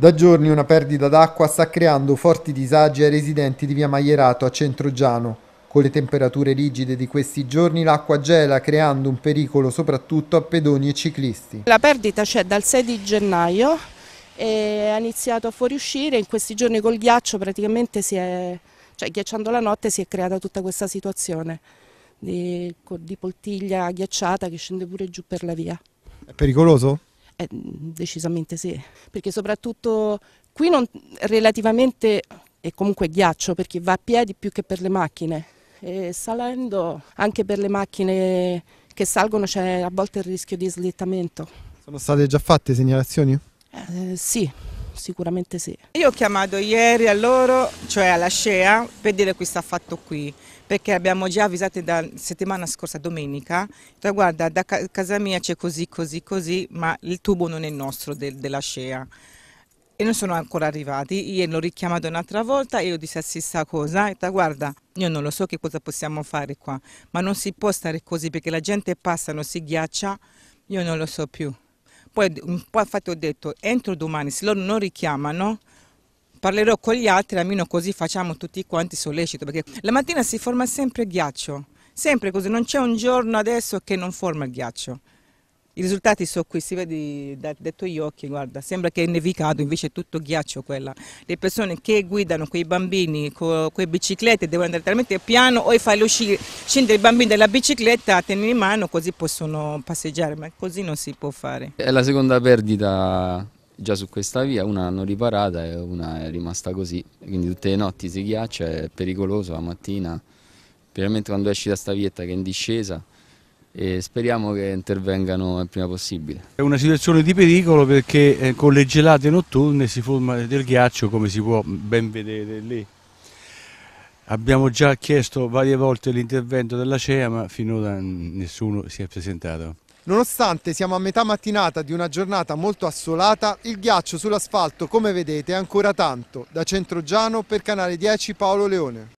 Da giorni una perdita d'acqua sta creando forti disagi ai residenti di via Maierato a Centrogiano. Con le temperature rigide di questi giorni l'acqua gela creando un pericolo soprattutto a pedoni e ciclisti. La perdita c'è dal 6 di gennaio e ha iniziato a fuoriuscire, in questi giorni col ghiaccio praticamente si è, cioè ghiacciando la notte si è creata tutta questa situazione di, di poltiglia ghiacciata che scende pure giù per la via. È pericoloso? Eh, decisamente sì, perché soprattutto qui non, relativamente è comunque ghiaccio perché va a piedi più che per le macchine e salendo anche per le macchine che salgono c'è a volte il rischio di slittamento. Sono state già fatte segnalazioni? Eh, sì, sicuramente sì. Io ho chiamato ieri a loro, cioè alla Scea, per dire questo fatto qui, perché abbiamo già avvisato da settimana scorsa domenica, cioè, guarda da casa mia c'è così, così, così, ma il tubo non è nostro de della Scea. E non sono ancora arrivati, io l'ho richiamato un'altra volta e io ho detto la stessa cosa, e detto, guarda io non lo so che cosa possiamo fare qua, ma non si può stare così perché la gente passa, non si ghiaccia, io non lo so più. Poi, poi infatti ho detto, entro domani, se loro non richiamano, parlerò con gli altri, almeno così facciamo tutti quanti sollecito, perché la mattina si forma sempre ghiaccio, sempre così, non c'è un giorno adesso che non forma il ghiaccio. I risultati sono qui, si vede da, detto gli occhi, guarda, sembra che è nevicato, invece è tutto ghiaccio quella. Le persone che guidano quei bambini con quei biciclette devono andare talmente piano o farli uscire, scendere i bambini dalla bicicletta, tenere in mano così possono passeggiare, ma così non si può fare. È la seconda perdita già su questa via, una hanno riparata e una è rimasta così, quindi tutte le notti si ghiaccia, è pericoloso la mattina, specialmente quando esci da sta vietta che è in discesa e speriamo che intervengano il prima possibile. È una situazione di pericolo perché eh, con le gelate notturne si forma del ghiaccio come si può ben vedere lì. Abbiamo già chiesto varie volte l'intervento della CEA ma finora nessuno si è presentato. Nonostante siamo a metà mattinata di una giornata molto assolata, il ghiaccio sull'asfalto come vedete è ancora tanto. Da Centrogiano per Canale 10 Paolo Leone.